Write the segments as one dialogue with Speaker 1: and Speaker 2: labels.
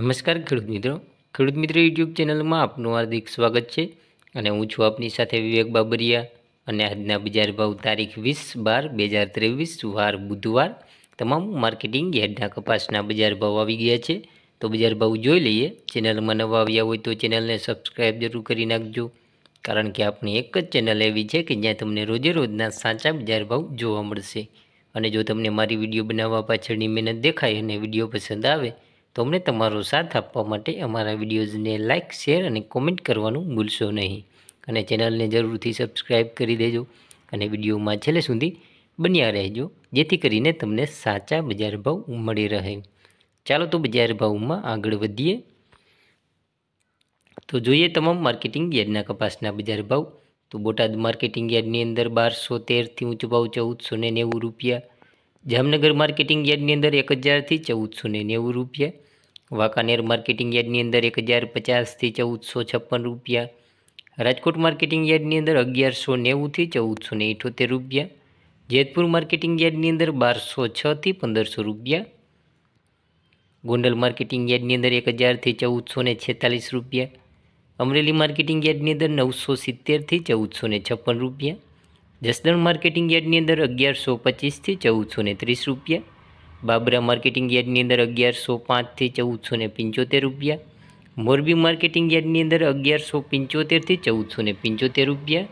Speaker 1: નમસ્કાર ખેડૂત મિત્રો ખેડૂત મિત્ર યુટ્યુબ ચેનલમાં આપનું હાર્દિક સ્વાગત છે અને હું છું આપની સાથે વિવેક બાબરિયા અને આજના બજાર ભાવ તારીખ વીસ બાર બે હજાર ત્રેવીસ વાર બુધવાર તમામ માર્કેટિંગ યાર્ડના કપાસના બજાર ભાવ આવી ગયા છે તો બજાર ભાવ જોઈ લઈએ ચેનલમાં નવા આવ્યા હોય તો ચેનલને સબસ્ક્રાઈબ જરૂર કરી નાખજો કારણ કે આપણી એક જ ચેનલ એવી છે કે જ્યાં તમને રોજે રોજના સાચા બજાર ભાવ જોવા મળશે અને જો તમને મારી વિડીયો બનાવવા પાછળની મહેનત દેખાય અને વિડીયો પસંદ આવે તમને તમારો સાથ આપવા માટે અમારા વિડીયોઝને લાઇક શેર અને કોમેન્ટ કરવાનું ભૂલશો નહીં અને ચેનલને જરૂરથી સબસ્ક્રાઈબ કરી દેજો અને વિડીયોમાં છેલ્લે સુધી બન્યા રહેજો જેથી કરીને તમને સાચા બજાર ભાવ મળી રહે ચાલો તો બજાર ભાવમાં આગળ વધીએ તો જોઈએ તમામ માર્કેટિંગ યાર્ડના કપાસના બજાર ભાવ તો બોટાદ માર્કેટિંગ યાર્ડની અંદર બારસો તેરથી ઊંચો ભાવ ચૌદસો ને નેવું રૂપિયા જામનગર માર્કેટિંગ યાર્ડની અંદર એક હજારથી ચૌદસો ને નેવું રૂપિયા વાંકાનેર માર્કેટિંગ યાર્ડની અંદર એક હજાર પચાસથી ચૌદસો છપ્પન રૂપિયા રાજકોટ માર્કેટિંગ યાર્ડની અંદર અગિયારસો નેવુંથી ચૌદસો ને ઇઠોતેર રૂપિયા જેતપુર માર્કેટિંગ યાર્ડની અંદર બારસો છથી પંદરસો રૂપિયા ગોંડલ માર્કેટિંગ યાર્ડની અંદર એક હજારથી ચૌદસો ને છેતાલીસ રૂપિયા અમરેલી માર્કેટિંગ યાર્ડની અંદર નવસો સિત્તેરથી ચૌદસો ને છપ્પન રૂપિયા જસદણ માર્કેટિંગ યાર્ડની અંદર અગિયારસો પચીસથી ચૌદસો ને ત્રીસ રૂપિયા બાબરા માર્કેટિંગ યાર્ડની અંદર અગિયારસો પાંચથી ચૌદસો ને પંચોતેર રૂપિયા મોરબી માર્કેટિંગ યાર્ડની અંદર અગિયારસો પંચોતેરથી ચૌદસો ને પંચોતેર રૂપિયા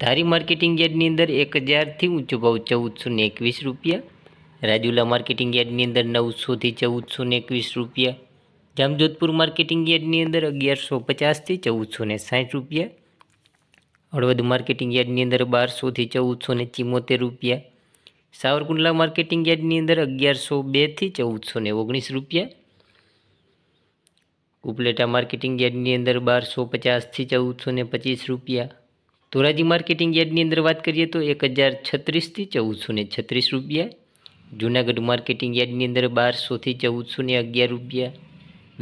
Speaker 1: ધારી માર્કેટિંગ યાર્ડની અંદર એક હજારથી ઊંચો ભાવ ચૌદસો ને એકવીસ રૂપિયા રાજુલા માર્કેટિંગ યાર્ડની અંદર નવસોથી ચૌદસો ને એકવીસ રૂપિયા જામજોધપુર માર્કેટિંગ યાર્ડની અંદર અગિયારસો પચાસથી ચૌદસો ને સાઠ રૂપિયા હળવદ માર્કેટિંગ યાર્ડની અંદર બારસોથી ચૌદસો ને ચિમોતેર રૂપિયા સાવરકુંડલા માર્કેટિંગ યાર્ડની અંદર અગિયારસો બેથી ચૌદસો ને ઓગણીસ રૂપિયા ઉપલેટા માર્કેટિંગ યાર્ડની અંદર બારસો પચાસથી ચૌદસો ને પચીસ રૂપિયા ધોરાજી માર્કેટિંગ યાર્ડની અંદર વાત કરીએ તો એક હજાર છત્રીસથી ચૌદસો ને છત્રીસ રૂપિયા જૂનાગઢ માર્કેટિંગ યાર્ડની અંદર બારસોથી ચૌદસો ને અગિયાર રૂપિયા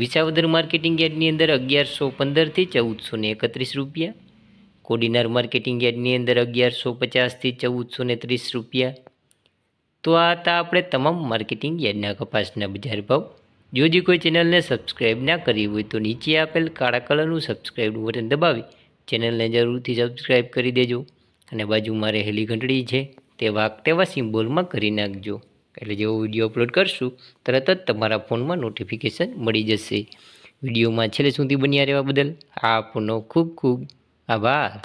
Speaker 1: વિસાવદર માર્કેટિંગ યાર્ડની અંદર અગિયારસો પંદરથી ચૌદસો ને એકત્રીસ રૂપિયા કોડીનાર માર્કેટિંગ યાર્ડની અંદર અગિયારસો પચાસથી ચૌદસો ને ત્રીસ રૂપિયા તો આ હતા આપણે તમામ માર્કેટિંગ યાર્ડના કપાસના બજાર ભાવ જો જે કોઈ ચેનલને સબસ્ક્રાઈબ ના કરી હોય તો નીચે આપેલ કાળા કલરનું સબસ્ક્રાઈબ બટન દબાવી ચેનલને જરૂરથી સબસ્ક્રાઈબ કરી દેજો અને બાજુમાં રહેલી ઘંટડી છે તે તેવા તેવા સિમ્બોલમાં કરી નાખજો એટલે જેવો વિડીયો અપલોડ કરશું તરત જ તમારા ફોનમાં નોટિફિકેશન મળી જશે વિડીયોમાં છેલ્લે સુધી બન્યા રહેવા બદલ આપનો ખૂબ ખૂબ Apa?